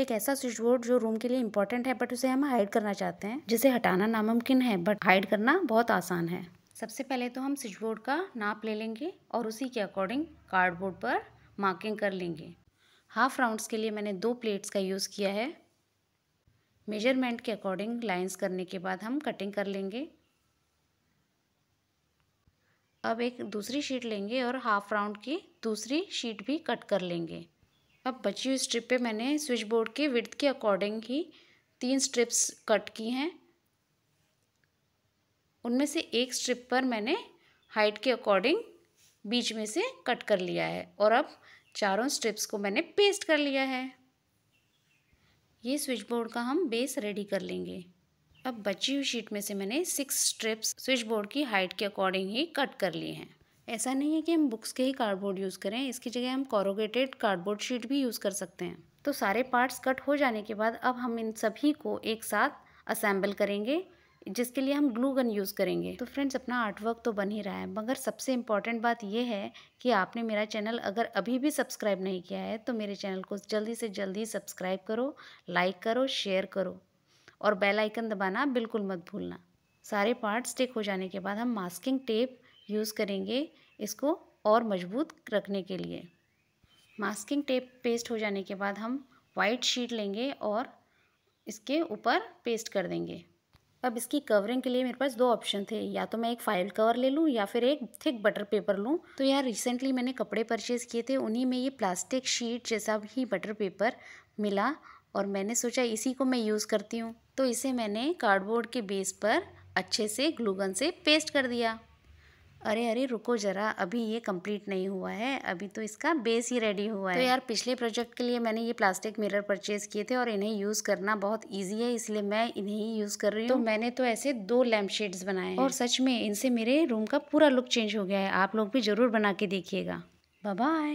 एक ऐसा switch board जो रूम के लिए इंपॉर्टेंट है बट उसे हम हाइड करना चाहते हैं जिसे हटाना नामुमकिन है बट हाइड करना बहुत आसान है सबसे पहले तो हम स्विच बोर्ड का नाप ले लेंगे और उसी के अकॉर्डिंग कार्डबोर्ड पर मार्किंग कर लेंगे हाफ राउंड्स के लिए मैंने दो प्लेट्स का यूज़ किया है मेजरमेंट के अकॉर्डिंग लाइंस करने के बाद हम कटिंग कर लेंगे अब एक दूसरी शीट लेंगे और हाफ राउंड की दूसरी शीट भी कट कर लेंगे अब बची हुई स्ट्रिप पे मैंने स्विच बोर्ड के विड्थ के अकॉर्डिंग ही तीन स्ट्रिप्स कट की हैं उनमें से एक स्ट्रिप पर मैंने हाइट के अकॉर्डिंग बीच में से कट कर लिया है और अब चारों स्ट्रिप्स को मैंने पेस्ट कर लिया है ये स्विच बोर्ड का हम बेस रेडी कर लेंगे अब बची हुई शीट में से मैंने सिक्स स्ट्रिप्स स्विच बोर्ड की हाइट के अकॉर्डिंग ही कट कर लिए हैं ऐसा नहीं है कि हम बुक्स के ही कार्डबोर्ड यूज़ करें इसकी जगह हम कॉरोगेटेड कार्डबोर्ड शीट भी यूज़ कर सकते हैं तो सारे पार्ट्स कट हो जाने के बाद अब हम इन सभी को एक साथ असेंबल करेंगे जिसके लिए हम ग्लू गन यूज़ करेंगे तो फ्रेंड्स अपना आर्टवर्क तो बन ही रहा है मगर सबसे इम्पॉर्टेंट बात यह है कि आपने मेरा चैनल अगर अभी भी सब्सक्राइब नहीं किया है तो मेरे चैनल को जल्दी से जल्दी सब्सक्राइब करो लाइक करो शेयर करो और बेल आइकन दबाना बिल्कुल मत भूलना सारे पार्ट्स टिक हो जाने के बाद हम मास्किंग टेप यूज़ करेंगे इसको और मजबूत रखने के लिए मास्किंग टेप पेस्ट हो जाने के बाद हम वाइट शीट लेंगे और इसके ऊपर पेस्ट कर देंगे अब इसकी कवरिंग के लिए मेरे पास दो ऑप्शन थे या तो मैं एक फाइल कवर ले लूँ या फिर एक थिक बटर पेपर लूँ तो यार रिसेंटली मैंने कपड़े परचेज़ किए थे उन्हीं में ये प्लास्टिक शीट जैसा भी बटर पेपर मिला और मैंने सोचा इसी को मैं यूज़ करती हूँ तो इसे मैंने कार्डबोर्ड के बेस पर अच्छे से ग्लूगन से पेस्ट कर दिया अरे अरे रुको ज़रा अभी ये कंप्लीट नहीं हुआ है अभी तो इसका बेस ही रेडी हुआ तो है तो यार पिछले प्रोजेक्ट के लिए मैंने ये प्लास्टिक मिरर परचेज़ किए थे और इन्हें यूज़ करना बहुत इजी है इसलिए मैं इन्हें ही यूज़ कर रही तो हूँ तो मैंने तो ऐसे दो लैम्प शेड्स बनाए और सच में इनसे मेरे रूम का पूरा लुक चेंज हो गया है आप लोग भी ज़रूर बना के देखिएगा बाय